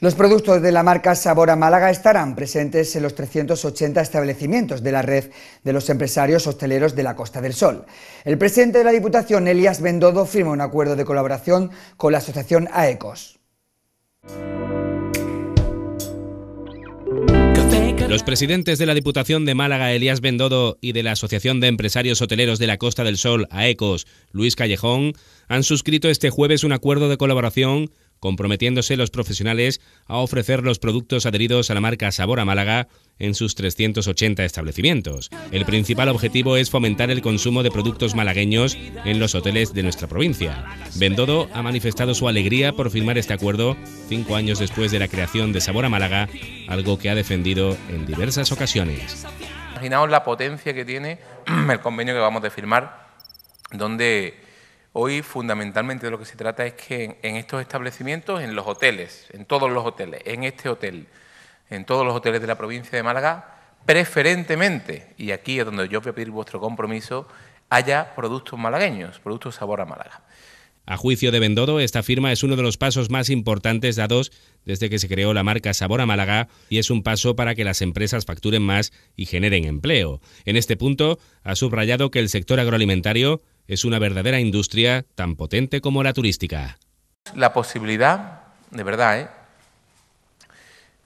Los productos de la marca Sabor a Málaga estarán presentes en los 380 establecimientos de la red de los empresarios hosteleros de la Costa del Sol. El presidente de la Diputación, Elias Bendodo, firma un acuerdo de colaboración con la asociación AECOS. Los presidentes de la Diputación de Málaga, Elías Bendodo, y de la Asociación de Empresarios Hoteleros de la Costa del Sol, AECOS, Luis Callejón, han suscrito este jueves un acuerdo de colaboración comprometiéndose los profesionales a ofrecer los productos adheridos a la marca Sabor a Málaga en sus 380 establecimientos. El principal objetivo es fomentar el consumo de productos malagueños en los hoteles de nuestra provincia. Bendodo ha manifestado su alegría por firmar este acuerdo cinco años después de la creación de Sabor a Málaga, algo que ha defendido en diversas ocasiones. Imaginaos la potencia que tiene el convenio que vamos a firmar, donde Hoy fundamentalmente de lo que se trata es que en, estos establecimientos, en los hoteles, en todos los hoteles, en este hotel, en todos los hoteles de la provincia de Málaga, preferentemente, y aquí es donde yo voy a pedir vuestro compromiso, haya productos malagueños, productos sabor a Málaga. A juicio de Bendodo, esta firma es uno de los pasos más importantes dados desde que se creó la marca Sabor a Málaga y es un paso para que las empresas facturen más y generen empleo. En este punto, ha subrayado que el sector agroalimentario es una verdadera industria tan potente como la turística. La posibilidad, de verdad, ¿eh?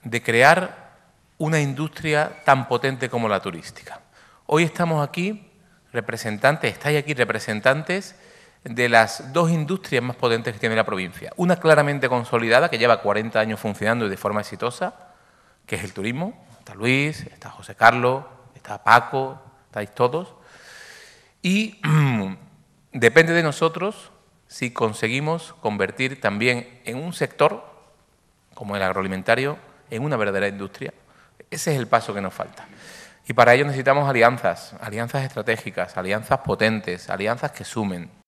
de crear una industria tan potente como la turística. Hoy estamos aquí representantes, estáis aquí representantes de las dos industrias más potentes que tiene la provincia. Una claramente consolidada, que lleva 40 años funcionando y de forma exitosa, que es el turismo. Está Luis, está José Carlos, está Paco, estáis todos. Y mm, depende de nosotros si conseguimos convertir también en un sector, como el agroalimentario, en una verdadera industria. Ese es el paso que nos falta. Y para ello necesitamos alianzas, alianzas estratégicas, alianzas potentes, alianzas que sumen.